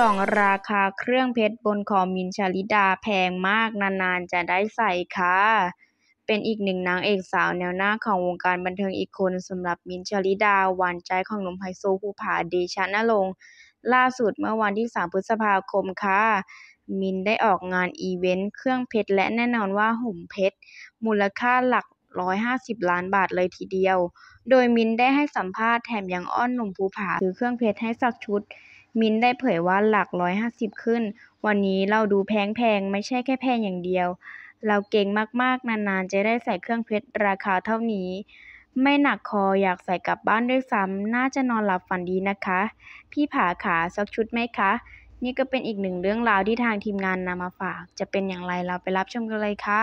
สองราคาเครื่องเพชรบนคอมินชาลิดาแพงมากนานๆ จะได้ใส่ค่ะเป็นอีกหนึ่งนางเอกสาว แนวหน้าของวงการบันเทิงอีกคนสำหรับมินชาลิดาหวานใจของหนุ่มไฮโซภูผาเดชะนรงค์ล่าสุดเมื่อวันที่ 3 พฤษภาคมค่ะมินได้ออกงานอีเวนต์เครื่องเพชร และแน่นอนว่าห่มเพชรมูลค่าหลัก 150 ล้านบาทเลยทีเดียว โดยมินได้ให้สัมภาษณ์แถมยังอ้อนหนุ่มภูผาถือเครื่องเพชรให้สักชุดมินได้เผยว่าหลักร้อยห้าสิบขึ้น วันนี้เราดูแพงๆ ไม่ใช่แค่แพงอย่างเดียว เราเก่งมากๆ นานๆ จะได้ใส่เครื่องเพชรราคาเท่านี้ ไม่หนักคออยากใส่กลับบ้านด้วยซ้ำ น่าจะนอนหลับฝันดีนะคะ พี่ผาขาสักชุดไหมคะ นี่ก็เป็นอีกหนึ่งเรื่องราวที่ทางทีมงานนำมาฝาก จะเป็นอย่างไรเราไปรับชมกันเลยค่ะ